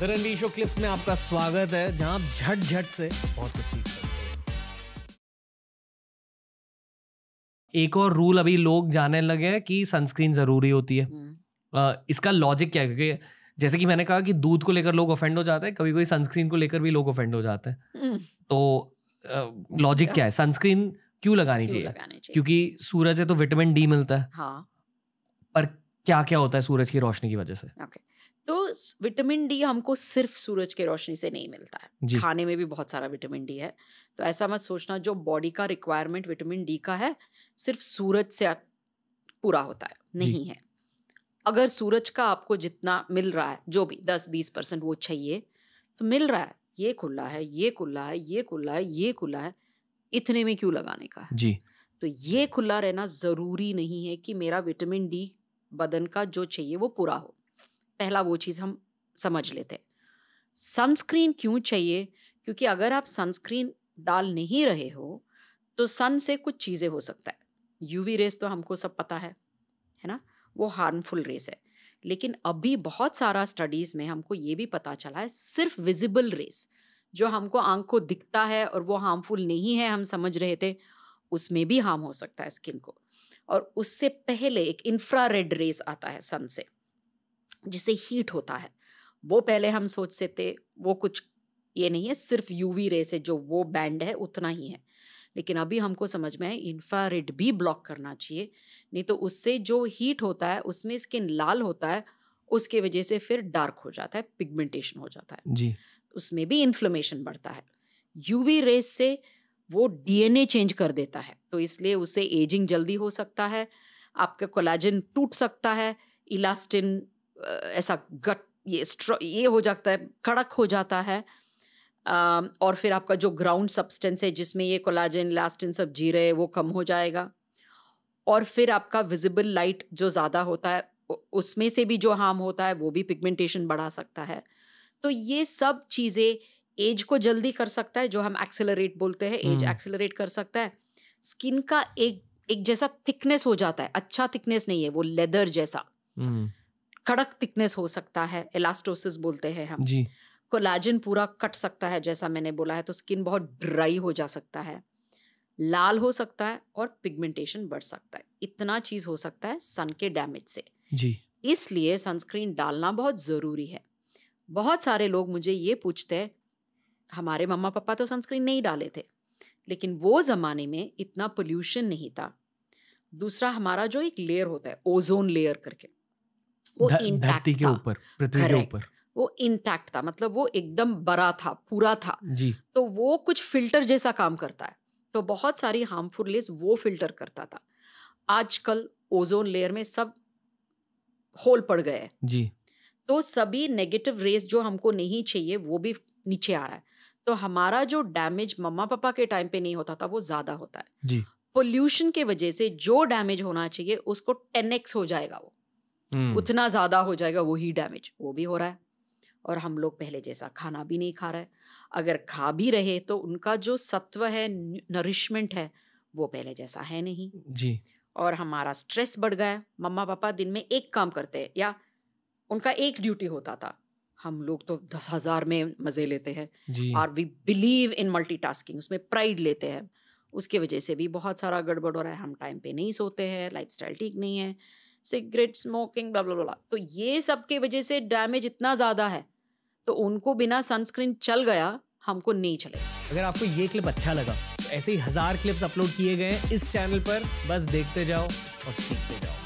The Ranveer show clips में आपका स्वागत है जहां आप झट झट से बहुत कुछ सीख सकते एक और रूल अभी लोग जानने लगे हैं कि सनस्क्रीन जरूरी होती है आ, हम्म। इसका लॉजिक क्या है क्योंकि जैसे कि मैंने कहा कि दूध को लेकर लोग ऑफेंड हो जाते हैं कभी कभी सनस्क्रीन को लेकर भी लोग ऑफेंड हो जाते हैं हम्म। तो लॉजिक क्या है सनस्क्रीन क्यों लगानी चाहिए क्योंकि सूरज है तो विटामिन डी मिलता है हाँ पर क्या क्या होता है सूरज की रोशनी की वजह से okay. तो विटामिन डी हमको सिर्फ सूरज की रोशनी से नहीं मिलता है खाने में भी बहुत सारा विटामिन डी है तो ऐसा मत सोचना जो बॉडी का रिक्वायरमेंट विटामिन डी का है सिर्फ सूरज से पूरा होता है नहीं है अगर सूरज का आपको जितना मिल रहा है जो भी दस बीस परसेंट वो चाहिए तो मिल रहा है ये खुला है ये खुला है ये खुला है ये खुला है इतने में क्यों लगाने का है जी तो ये खुला रहना ज़रूरी नहीं है कि मेरा विटामिन डी बदन का जो चाहिए वो पूरा हो पहला वो चीज़ हम समझ लेते हैं सनस्क्रीन क्यों चाहिए क्योंकि अगर आप सनस्क्रीन डाल नहीं रहे हो तो सन से कुछ चीज़ें हो सकता है यूवी रेस तो हमको सब पता है है ना वो हार्मफुल रेस है लेकिन अभी बहुत सारा स्टडीज़ में हमको ये भी पता चला है सिर्फ विजिबल रेस जो हमको आंख को दिखता है और वो हार्मफुल नहीं है हम समझ रहे थे उसमें भी हार्म हो सकता है स्किन को और उससे पहले एक इंफ्रा रेड रेस आता है सन से जिसे हीट होता है वो पहले हम सोचते थे वो कुछ ये नहीं है सिर्फ यूवी रे से जो वो बैंड है उतना ही है लेकिन अभी हमको समझ में है इन्फ्रारेड भी ब्लॉक करना चाहिए नहीं तो उससे जो हीट होता है उसमें स्किन लाल होता है उसके वजह से फिर डार्क हो जाता है पिगमेंटेशन हो जाता है जी उसमें भी इन्फ्लोमेशन बढ़ता है यूवी रेस से वो डीएनए चेंज कर देता है तो इसलिए उससे एजिंग जल्दी हो सकता है आपका कोलाजन टूट सकता है इलास्टिन ऐसा गट ये ये हो जाता है कड़क हो जाता है और फिर आपका जो ग्राउंड सब्सटेंस है जिसमें ये कोलाजन लास्टिन सब जी रहे वो कम हो जाएगा और फिर आपका विजिबल लाइट जो ज़्यादा होता है उसमें से भी जो हार्म होता है वो भी पिगमेंटेशन बढ़ा सकता है तो ये सब चीज़ें एज को जल्दी कर सकता है जो हम एक्सेलरेट बोलते हैं एज एक्सेलरेट हम्म। कर सकता है स्किन का एक एक जैसा थिकनेस हो जाता है अच्छा थिकनेस नहीं है वो लेदर जैसा हम्म। कड़क थिकनेस हो सकता है इलास्टोसिस बोलते हैं हम जी कोलाजिन पूरा कट सकता है जैसा मैंने बोला है तो स्किन बहुत ड्राई हो जा सकता है लाल हो सकता है और पिगमेंटेशन बढ़ सकता है इतना चीज हो सकता है सन के डैमेज से जी इसलिए सनस्क्रीन डालना बहुत ज़रूरी है बहुत सारे लोग मुझे ये पूछते हैं हमारे मम्मा पापा तो सनस्क्रीन नहीं डाले थे लेकिन वो ज़माने में इतना पोल्यूशन नहीं था दूसरा हमारा जो एक लेयर होता है ओजोन लेयर करके वो इंटैक्ट के ऊपर पृथ्वी के ऊपर वो इंटैक्ट था मतलब वो एकदम बड़ा था पूरा था जी तो वो कुछ फिल्टर जैसा काम करता है तो बहुत सारी हार्मफुल लेस वो फिल्टर करता था आजकल ओजोन लेयर में सब होल पड़ गए जी तो सभी नेगेटिव रेस जो हमको नहीं चाहिए वो भी नीचे आ रहा है तो हमारा जो डैमेज मम्मा पापा के टाइम पे नहीं होता था वो ज्यादा होता है पोल्यूशन के वजह से जो डैमेज होना चाहिए उसको टेन एक्स हो जाएगा वो हम्म। उतना ज़्यादा हो जाएगा वही डैमेज वो भी हो रहा है और हम लोग पहले जैसा खाना भी नहीं खा रहे अगर खा भी रहे तो उनका जो सत्व है नरिशमेंट है वो पहले जैसा है नहीं जी और हमारा स्ट्रेस बढ़ गया है मम्मा पापा दिन में एक काम करते हैं या उनका एक ड्यूटी होता था हम लोग तो दस हजार में मजे लेते हैं और वी बिलीव इन मल्टीटास्किंग उसमें प्राइड लेते हैं उसके वजह से भी बहुत सारा गड़बड़ हो रहा है हम टाइम पे नहीं सोते हैं लाइफ ठीक नहीं है सिगरेट स्मोकिंग ब्ला ब्ला तो ये सब के वजह से डैमेज इतना ज़्यादा है तो उनको बिना सनस्क्रीन चल गया हमको नहीं चले अगर आपको ये क्लिप अच्छा लगा तो ऐसे ही हजार क्लिप्स अपलोड किए गए इस चैनल पर बस देखते जाओ और सीखते जाओ